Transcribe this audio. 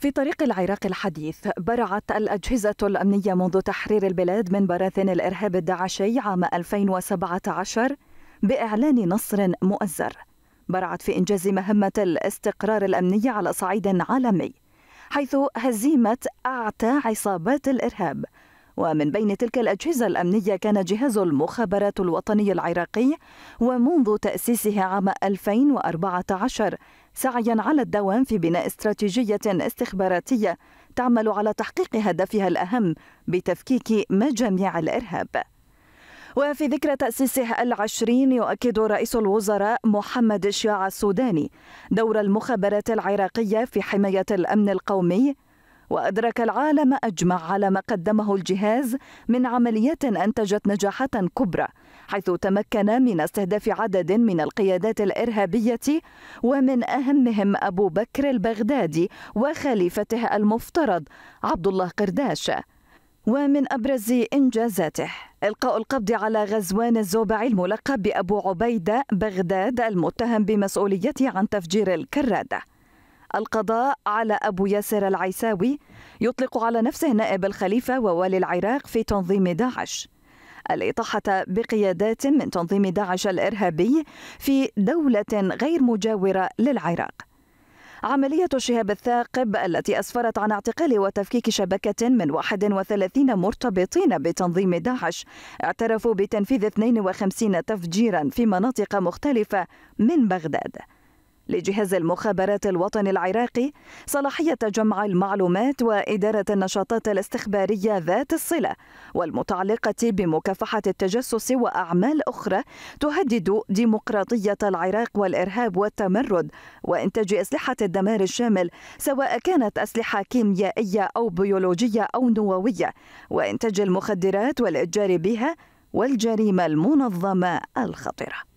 في طريق العراق الحديث برعت الأجهزة الأمنية منذ تحرير البلاد من براثن الإرهاب الداعشي عام 2017 بإعلان نصر مؤزر برعت في إنجاز مهمة الاستقرار الأمني على صعيد عالمي حيث هزيمة أعتى عصابات الإرهاب ومن بين تلك الأجهزة الأمنية كان جهاز المخابرات الوطني العراقي ومنذ تأسيسه عام 2014 سعيا على الدوام في بناء استراتيجية استخباراتية تعمل على تحقيق هدفها الأهم بتفكيك مجاميع الإرهاب وفي ذكرى تأسيسه العشرين يؤكد رئيس الوزراء محمد الشيع السوداني دور المخابرات العراقية في حماية الأمن القومي وأدرك العالم أجمع على ما قدمه الجهاز من عمليات أنتجت نجاحات كبرى حيث تمكن من استهداف عدد من القيادات الإرهابية ومن أهمهم أبو بكر البغدادي وخليفته المفترض عبد الله قرداش ومن أبرز إنجازاته إلقاء القبض على غزوان الزوبعي الملقب بأبو عبيدة بغداد المتهم بمسؤوليته عن تفجير الكرادة القضاء على أبو ياسر العيساوي يطلق على نفسه نائب الخليفة ووالي العراق في تنظيم داعش الإطاحة بقيادات من تنظيم داعش الإرهابي في دولة غير مجاورة للعراق عملية شهاب الثاقب التي أسفرت عن اعتقال وتفكيك شبكة من 31 مرتبطين بتنظيم داعش اعترفوا بتنفيذ 52 تفجيرا في مناطق مختلفة من بغداد لجهاز المخابرات الوطني العراقي صلاحية جمع المعلومات وإدارة النشاطات الاستخبارية ذات الصلة والمتعلقة بمكافحة التجسس وأعمال أخرى تهدد ديمقراطية العراق والإرهاب والتمرد وإنتاج أسلحة الدمار الشامل سواء كانت أسلحة كيميائية أو بيولوجية أو نووية وإنتاج المخدرات والإتجار بها والجريمة المنظمة الخطرة